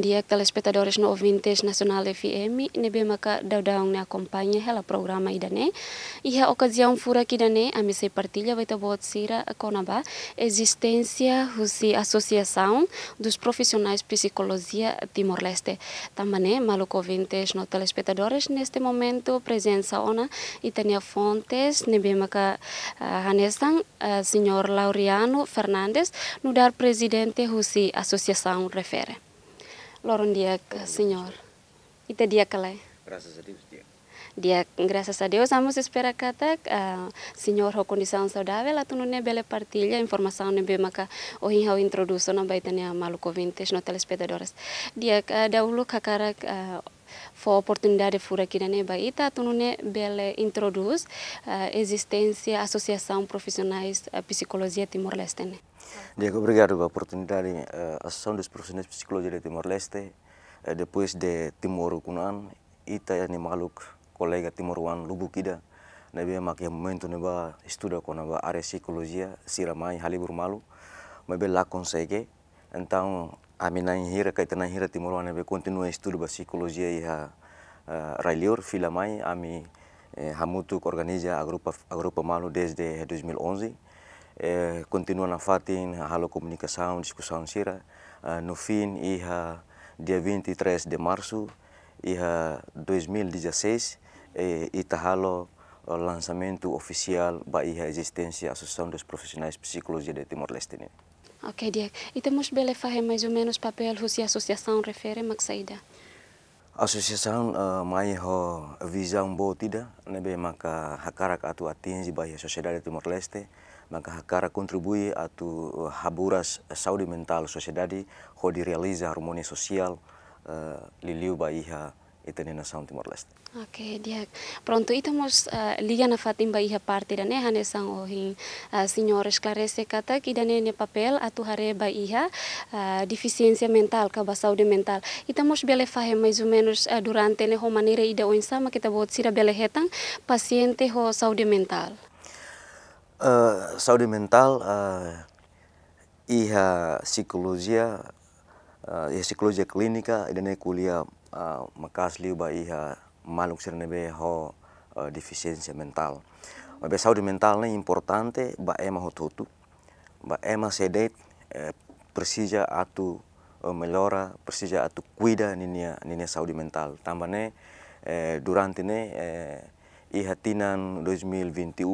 dia telespectadores no ouvintes Nacional FM, nebe maka daudão ne acompanha hela programa idane. E a ocasião fura que dane, a se partilha vai tabot sira conaba existência husi associação dos profissionais psicologia Timor-Leste. Também maluco ouvintes no telespectadores neste momento presença ona e fontes nebe maka uh, senhor Laureano Fernandes, no dar presidente husi associação refere. lorong dia ke senyor Kita dia kalai rasa sedih dia dia ngerasa a oh, Sama si spera kata uh, eh, senhor ho condição saudável atu nune bele informasi informação nebe maka o oh, hin ho introduzo na baitania maluco vintes no telespectadores dia uh, dahulu kakarak uh, eh, få oportunidade furakira né baita e tunu né bele introduz a eh, existência associação profissionais a eh, psicologia Timor-Leste né Diego, obrigado pela oportunidade. Eh, a Associação dos Profissionais de Psicologia de Timor-Leste, depois de Timor Kunan, ita e ni maluk colega timoruan lubukida nabe make momento neba estuda kona ba área psicologia siramai halibur malu mebe la consegue entang Amina hira kaitana hira timor ane be continua estudo ba psicologia e ha railior fila a ami eh, hamutuk organiza a grupo a grupo malo desde 2011 eh, eh, continua na fatin halo comunicação discussão sira eh, no fim e dia 23 de março e 2016 e o lançamento oficial da existência da Associação dos Profissionais de Psicologia de Timor-Leste. Né? Okay, Diak. Itemos bele fazer mais ou menos papel que a associação refere A Associação uh, eh, mai ho visão bo tida, nebe né, maka hakarak atu atingi bahia sociedade Timor Leste, maka hakarak contribui atu haburas eh, saúde mental sociedade ho di realiza harmonia social uh, eh, liliu bahia Itu nih nasaun Timor Leste. Oke, okay, dia pronto mus uh, liga na fatin iha parti dan eh hane sang ohing uh, senhores clarece kata kita nih nih papel atau hari iha uh, eh, defisiensi mental ka Saudi mental. Itu bele fahe mais aja menus uh, durante nih ho manire ida oin sama kita buat sira bele hetang paciente ho Saudi mental. Uh, saudi mental uh, iha psicologia uh, iha ya klinika clínica dan kuliah Ah, makas liu ba iha ah, maluk sir nebe ho ah, defisiensi mental ma be mental ne importante ba ema ho tutu ba ema sedet eh, persija atu eh, melora persija atu kuida ninia ninia Saudi mental tambane durante ne eh, iha tinan 2021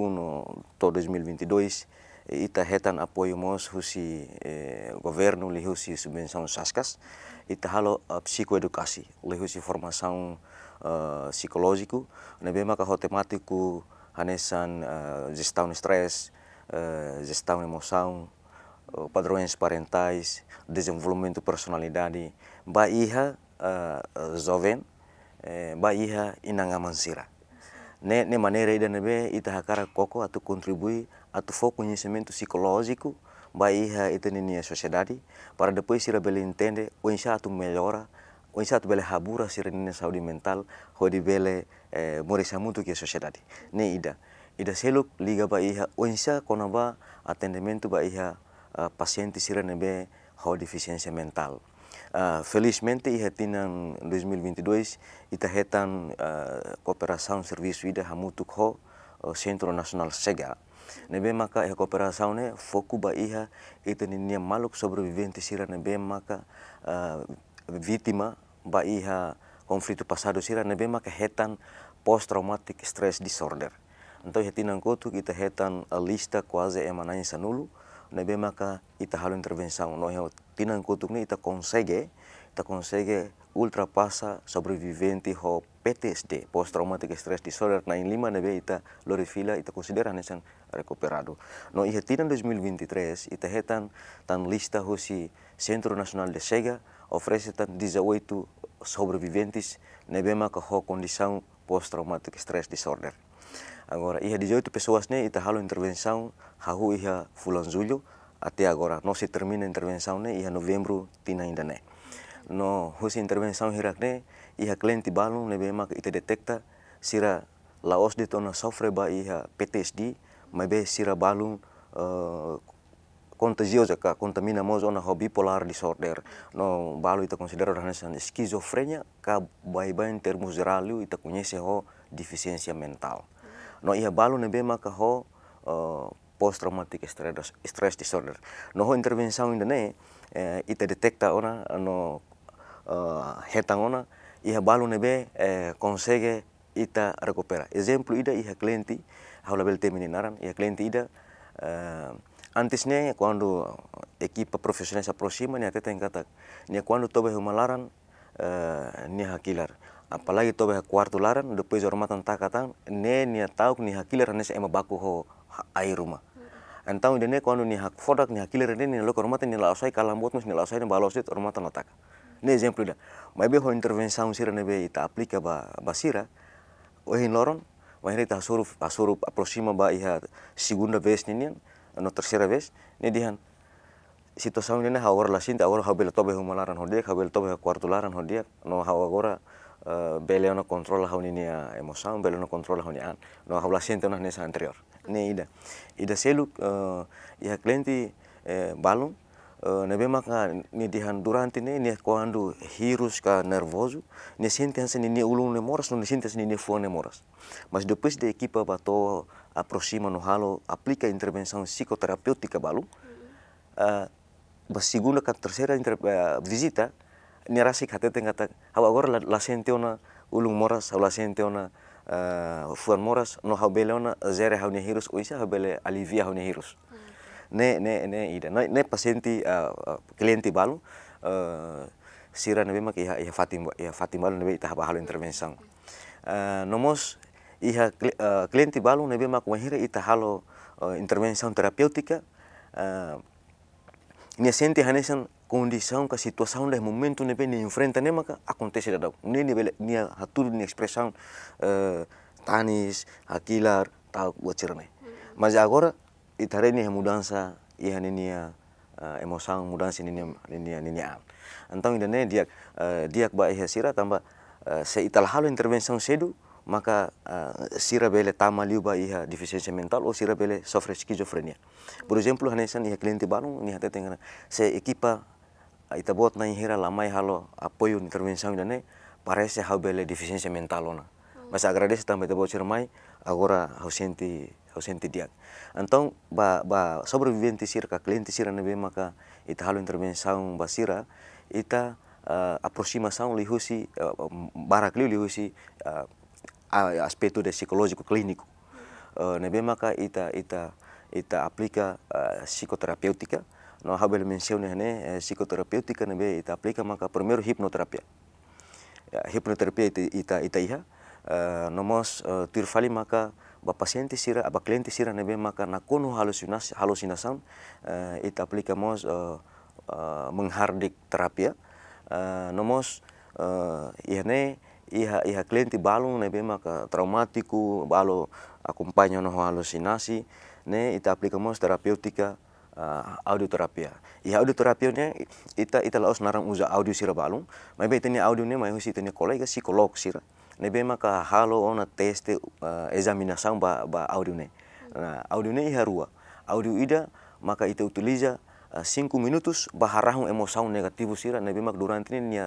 to 2022 ita hetan apoio mos husi eh, governo li husi subvenção saskas itahalo uh, psikoedukasi lehu si formação uh, eh, psicológico nebe maka ho temático hanesan uh, eh, gestão stres stress uh, gestão de uh, padrões parentais desenvolvimento personalidade ba iha uh, zoven eh, ba iha mansira ne ne maneira ida nebe itahakara koko atu kontribui atu foco tu psikologiku Bahia e tenia ya sociedade para depois se ele entende o inchato melhora o inchato bele habura se renina saúde mental ho di bele eh, morisa muito que a sociedade ne ida ida seluk liga Bahia o incha conaba atendimento Bahia uh, paciente se renebe ho deficiência mental Uh, felizmente ia 2022 e e ita hetan uh, cooperação serviço ida hamutuk ho uh, sentro nasional SEGA ne maka e ya cooperação ne foku ba iha itu ni nia maluk sobrevivente sira ne maka eh, vitima ba iha konfritu pasado sira ne maka hetan post traumatic stress disorder então hetinan ya kotu kita hetan a eh, lista quase emananya sanulu ne maka ita halo intervenção no tinang kotu ne ita konsege consegue ultrapassa sobrevivente ho PTSD, post-traumatic stress disorder, na in lima na ita lorifila ita considera nesan recuperado. No ihe em 2023 ita hetan tan lista ho Centro Nacional de Sega oferece tan 18 sobreviventes nebema que ho condição post-traumatic stress disorder. Agora, ia 18 pessoas ne ita halo intervenção hahu ia fulan até agora. Não se termina a intervenção ne ia novembro tina ainda ne. no justa intervención hirakne iha cliente balum lebe mak ite detecta sira laos de tona sofre ba iha PTSD mebe sira balum kontagios, eh, contagiosa ka kontamina mozo na ho bipolar disorder no balu ita considera ranesan esquizofrenia ka bai en termos ralio ita kunhece ho deficiencia mental no iha balu nebe maka ho eh, post traumatic stress, disorder no ho intervenção inda ne eh, ita detecta ona no Eh, hetangona iha balu nebe eh, konsege ita recupera. Exemplo ida iha bel temini naran iha ti ida eh, antesnya quando equipa profissional se aproxima nia teta kata, nia quando tobe humalaran nia hakilar apalagi tobe kuartu laran depois hormatan takatan ne nia tauk nia hakilar nes ema baku ho ai rumah Entah nih, kalau nih hak fodak nia hakilar ini nih lo hormatan nih lausai mus nih lausai nih balosit hormatan lataka ne exemple da mai be ho intervenção sira ne be ita aplica ba basira o hin loron wa hin ta suru asuru aproxima ba iha segunda vez ninian no terceira vez ne dihan situação ini la sinta ta ha habel tobe humalaran hodia habel tobe quarto laran hodia no hawagora uh, eh, beleo no kontrol hau nini emoção beleo no controla hau an no hau lasin ta nesa anterior ne ida ida seluk uh, eh, iha klenti eh, balon Eh, nebe makna ni dihan durante ne ni quando hirus ka nervoso ne sente se ni ulung ne moras no ne sente se ni moras mas depois de equipa bato aproxima no halo aplica intervenção psicoterapêutica balu uh, eh, segunda ka terceira uh, eh, visita ni rasik tenga ta hawa agora la, sente ona ulung moras la sente ona uh, fuan moras no hau bele ona zere hau ne hirus oisa hau bele alivia hau ne hirus ne ne ne ida ne, eh, eh, eh, ne pasien ti balu sira nabe mak iha iha fatim iha fatim balu nabe itah bahalo intervensan nomos iha klien ti balu nabe mak wahira itah halo uh, intervensan terapeutika uh, ni ti hanesan condição ka a leh de momento ne enfrenta ne maka acontece da dau ne ne ni hatur hmm. ni expressão tanis akilar buat cerne mas agora itare ni hemudansa ihanenia uh, eh, emosang mudansi nini ninia ninia antang idane diak uh, eh, dia ba iha sira tamba eh, se ital halo intervensi sedu maka sira bele tama liu ba iha deficiency mental o sira bele sofre esquizofrenia por exemplo hanesan iha klinti banu ni hate tengana se ekipa ita buat na hira lamai halo apoyo intervensong idane se hau bele deficiency mental ona masa agradece tamba da buat agora hau senti ausente diak. Antong ba, ba sobrevivente sir ka cliente sir na bema ka ita halu intervenção basira, ita uh, eh, aproximação lihusi, uh, eh, barakliu lihusi uh, eh, aspetu de psikologiku kliniku, Uh, na bema ka ita, ita, ita aplika uh, psikoterapeutika no habel ne né, psikoterapeutika na be ita aplika maka primero hipnoterapia. Uh, hipnoterapia ita, ita, ita iha, uh, nomos uh, tirfali maka ba paciente sira ba cliente sira ne be maka na kono halusinas halusinasan uh, eh, it aplikamos uh, eh, uh, eh, menghardik terapia uh, nomos uh, ihne iya iha iha cliente balung ne be maka traumatiku balo akompanyo no halusinasi ne it aplikamos terapeutika uh, ah, audioterapia. Ya, ya audioterapia ita ita laos narang uza audio sira balung, mai be tenia audio ne mai husi tenia kolega psikolog sira. Ne be maka halo ona teste uh, eh, examinação ba ba audio ne. nah audio ne harua. Audio ida maka ita utiliza 5 eh, uh, minutos baharahum emoção negativo sira ne be maka durante ne nia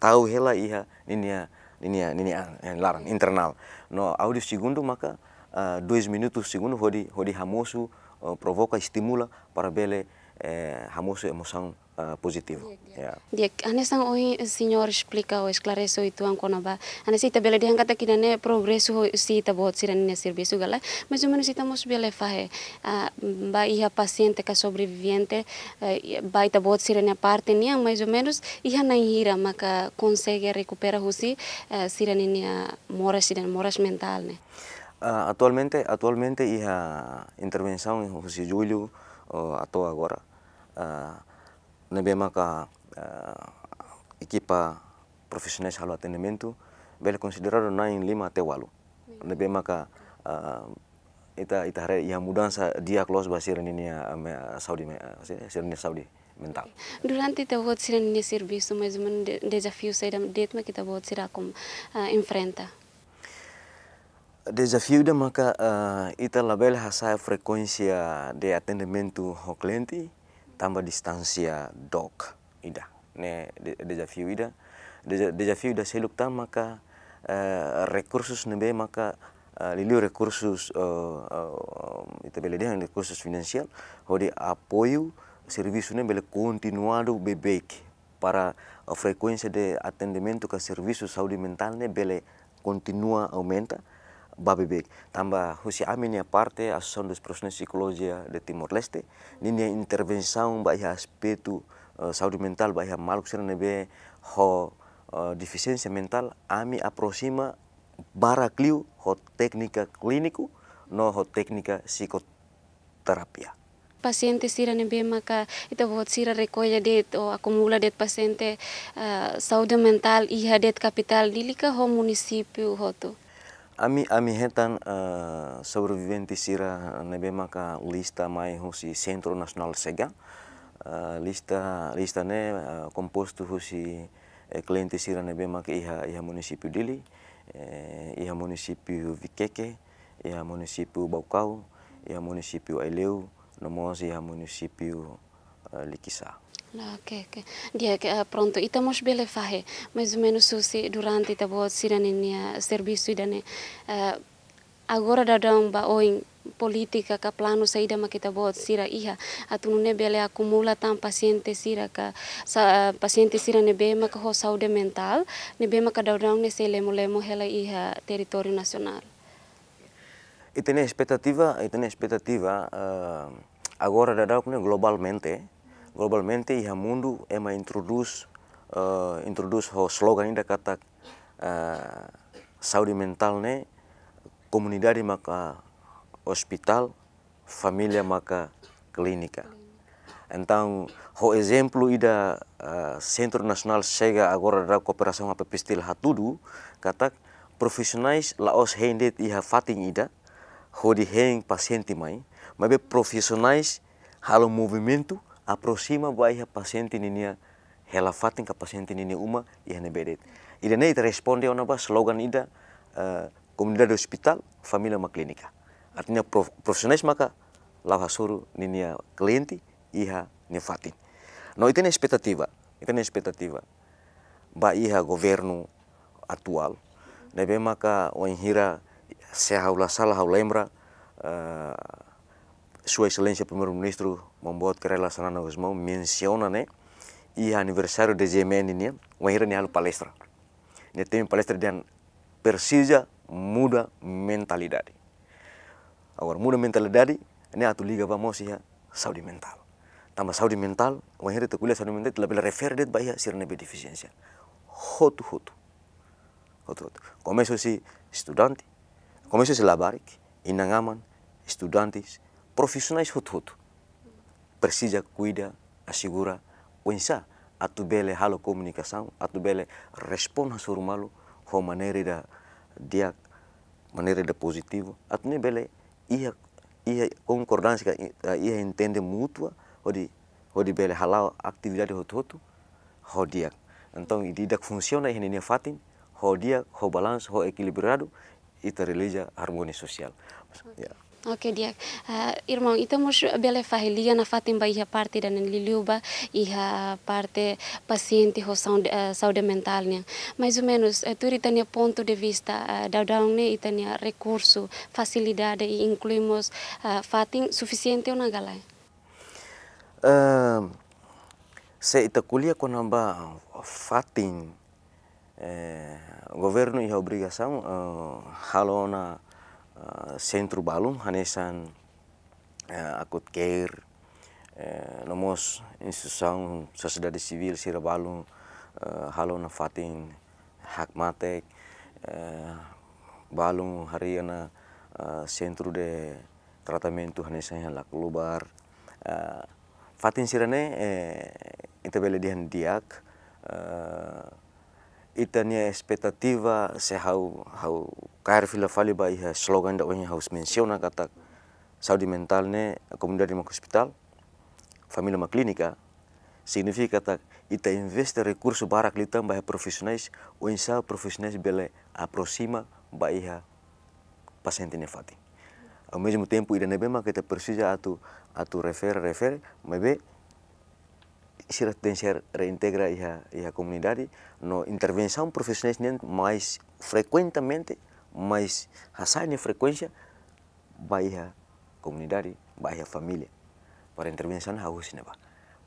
tahu hela iha nia ninia nia laran internal. No audio segundo maka uh, eh, dois minutus segundo hodi hodi hamosu Eh, provoca, estimula para bele eh, hamos emoção uh, eh, positiva. Yeah. Diak, ane sang senhor explica o esclarece o ituan konoba. Ane sita bele dihan que kina ne progresso sita bot siran ne serviço gala, ou menos sita mos bele fahe. Ba ah, iha paciente ka sobreviviente, ba eh, ita bot siran ne parte nian, mais ou menos iha na hira maka consegue recupera husi siran ne mora siran moras mental ne. Uh, ah, atualmente, atualmente ia intervenção em José Júlio, uh, à agora. Uh, ah, Nebema ka uh, equipa profissionais de atendimento, bela considerado na em lima até walo. Nebema ka uh, ita ita re ia mudança dia close basir nini a Saudi, a Saudi mental. Durante te hot siren serviço, mais um desafio será detma que ta hot será como ah, enfrenta. Desafio maka uh, ah, ita label hasa frekuensi de atendimento ho cliente tambah distansia dok ida ne desafio ida desafio da seluk tam maka uh, ah, recursos nebe maka uh, ah, liliu recursos uh, uh, ita bele dia recursos finansial ho de apoio servisu ne bele continuado bebek para frekuensi de atendimento ka servisu saudi mental ne bele continua aumenta Babebek. Big husi amin ya parte asosiación dos psicología de Timor Leste. Ninia intervención ba ya aspetu uh, eh, saúde mental ba ya maluk nebe ho deficiencia mental ami aproxima bara cliu ho técnica clínico no ho técnica psicoterapia. paciente sira ne maka, ita bot sira det o acumula det paciente eh, saúde mental iha det capital dilika ho municipio hoto. Ami ami hetan uh, sira nebe maka lista mai husi Centro Nacional Sega. Uh, lista lista ne uh, eh, composto husi eh, clientes nebe maka iha iha munisipiu Dili, eh, iha munisipiu Viqueque, iha munisipiu Baukau, iha munisipiu Aileu, nomo iha munisipiu uh, Likisa. Ok, ok. Dia uh, pronto. E estamos bem fahe. Mais ou menos se durante e a boa sidan em serviço e dane. Uh, agora da dão ba oin política ka plano saída ma kita bot sira iha atunu ne bele acumula tam paciente sira ka sa, uh, paciente sira ne be ma ka ho saúde mental ne be ma ka daudang ne se lemo lemo hela iha território nacional. E tem expectativa, e tem expectativa uh, agora da dão globalmente globalmente mundo é ema introduz uh, introduz o slogan ida kata uh, eh, saúde mental né comunidade maka hospital família maka clínica então o exemplo ida uh, eh, Centro Nacional chega agora da cooperação a pepistil hatudu kata profissionais os hendet iha fating ida o de heng paciente mai mas profissionais halo movimento aproxima vai pasien paciente ninia hela fatin ka paciente ninia uma iha ne bedet ida ne ita responde ona ba slogan ida uh, eh, comunidad hospital familia ma klinika artinya prof, profesionais maka lava suru ninia klienti iha ne fatin no ita ne expectativa ita ne expectativa ba iha governo atual nebe maka o inhira se haula sala haulembra uh, eh, Su Excelencia Primer Ministro membuat kerelasanan Osmo menciona ne eh, i aniversario de Gemini né, eh, wahira né palestra. Né tem palestra dan Persija muda mentalidad Agora muda mentalidad né atu liga vamos ya saúde mental. Tama saudi mental, wahira te kuliah saúde mental labela refer det bahia sirne deficiência. Hotu hotu. Hotu hotu. Começo si estudante, começo si labarik, inangaman, estudantes, profissionais hutu-hutu. Precisa cuida, assegura, uinsa, bele, halo comunicação, bele, responde sur malo, ho maneira da dia maneira da positivo, bele, ia ia concordância, ia entende mútua, odi odi bele halal atividade hutu-hutu, ho dia. Então, tidak funciona e nem fatin, ho dia, balanço, ho equilibrado, e da religia harmonia social. Yeah. Ok, dia. Uh, irmão, então a bela família na fatem a parte da Liliuba e a parte paciente com saúde, uh, saúde mental, né? Mais ou menos, uh, tudo tem ponto de vista uh, da down, né? E tem recurso, facilidade e incluímos uh, suficiente ou não galera? Uh, se itaculia com a fatem, o eh, governo e obrigação, uh, halona Eh, sentru Balum, Hanesan uh, Akut Care, uh, Nomos Instituição di Sivil, Sira Balum, uh, eh, Nafatin, Fatin matek uh, Balum Hariana uh, sentru de Tratamento Hanesan Lak Lubar, uh, Fatin Sirane, eh, Intabele Dihan Diak, uh, itania expectativa se hau hau kair fila fali ba iha slogan da onya haus menciona kata saudi mental ne comunidade ma hospital família ma klinika, signifika kata ita investe recurso barak litam ba e profesionalis o profesionalis profissionais bele aproxima ba iha paciente ne fati ao mesmo tempo ida nebe ma kita persija atu atu refer refer mebe se residência reintegra a, a comunidade, no intervenção profissional mais frequentemente, mais a frequência, vai a comunidade, vai a família, para intervenção na Rusinaba,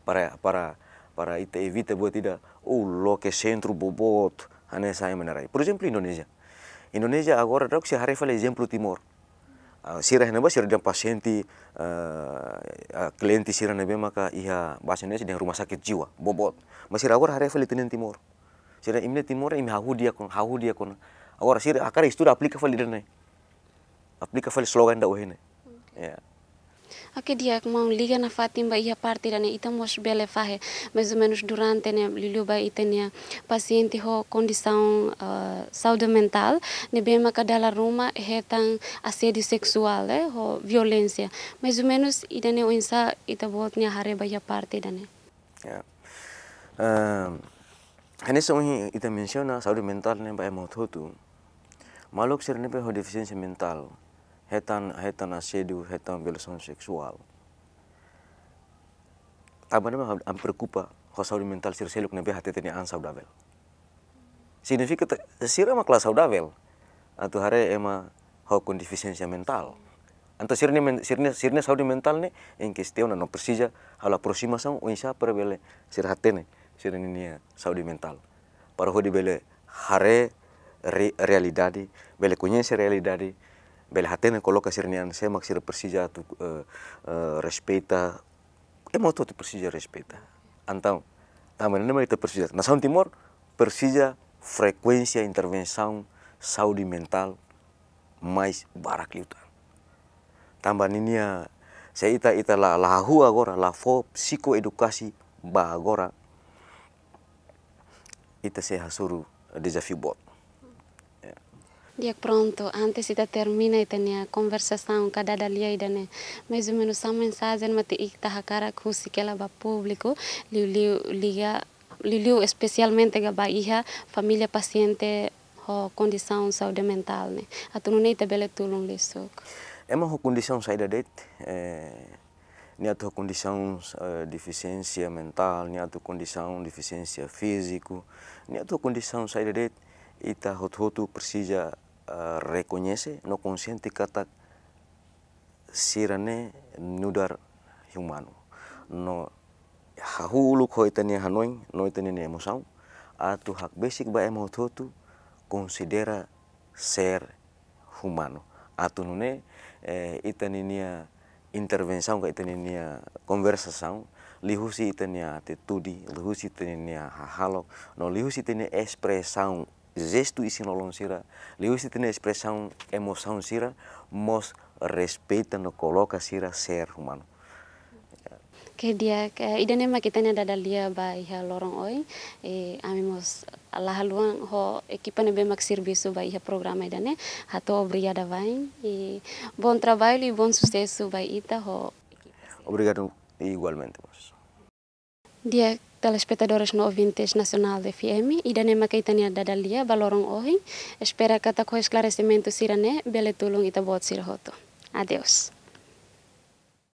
para para para evitar botida o oh, loque centro bobot, a nessa maneira. Por exemplo, Indonésia. Indonésia agora, eu se harei falar exemplo Timor. Sirah nabe sirah pasien ti ah, ah, klien ti sirah nabe maka iha bahasa Indonesia dengan rumah sakit jiwa bobot masih rawar hari file tenen timur sirah imne timur im hahu dia kon hahu dia kon awar sirah akar istu aplikasi fali dana aplikasi fali slogan dakwah wahine hmm. ya ake dia mau liga na fatimba ia parte itu ita mos bele fahe mais ou menos durante ne liluba itenia paciente ho condição uh, saúde mental ne bema dalam ruma hetan assédio sexual eh, ho violência mais ou menos idane oinsa ita hari hare ia parte dane yeah. Ya. um, Hanessa uhi ita menciona saúde mental ne ba emototu malu sih pe ho defisiensi mental hetan hetan asedu hetan violação seksual. tambah nama hampir kupa kosau di mental sir seluk nabi hati teni an saudável. Significa sir ama kelas saudável atau hari ema hau con mental. Anto sirne sirne sirne Saudi mental ne in questão na anu no persija hala prosima sang o insa para bele sir hatene sirne nia saudi mental. Para di bele hare re, realidade, bele conhece realidade, Belhatene coloca Sernianse, maksir Persija, tu, uh, eh, uh, eh, respeita. É moto Persija respeita. antau tamen maneira de Persija. Nação Timor, Persija, frekuensi intervensi Saudi mental, mais barak liutan. Tambah ini ya, saya ita ita la lahu agora, la fo edukasi ba agora. Ita saya hasuru desafio bot. Dia ya, pronto, antes kita termina nih nia conversação cada dalia ida né. Mais ou menos a mensagem mati ita hakara kusi que ela público, liu liu liga liu liu especialmente ga bahia família paciente ho condição saúde mental né. Atunu ne ita bele tulung lisuk. Emang ho condição saída det ni atu kondisi uh, eh, defisiensi mental, niato condição fisiku, ni atu condição saya det ita hot hotu persija Eh, reconhece no consciente kata sirane nudar humano. No hahuluk itani hanoin, itani ne emosau, atu hak basic ba emototu considera ser humano. Atu nune eh, nia intervenção ka nia conversação, lihusi itania atitudi lihusi itania hahalo, no lihusi itania expressão gesto e sinolon sira. Liu se tem a expressão emoção sira, mas respeita no coloca sira ser humano. Que dia ke que tenha dado dia ba a lorong oi e ami mos Allah luang ho equipa nebe mak serviço ba iha programa idane hato obrigada vai e bom trabalho e bom sucesso vai ita ho Obrigado igualmente. Dia telespectadores no ouvintes nacional de FM e da nema da dadalia balorong ohi espera kata o esclarecimento sirané, beletulung e tabot sirhoto adeus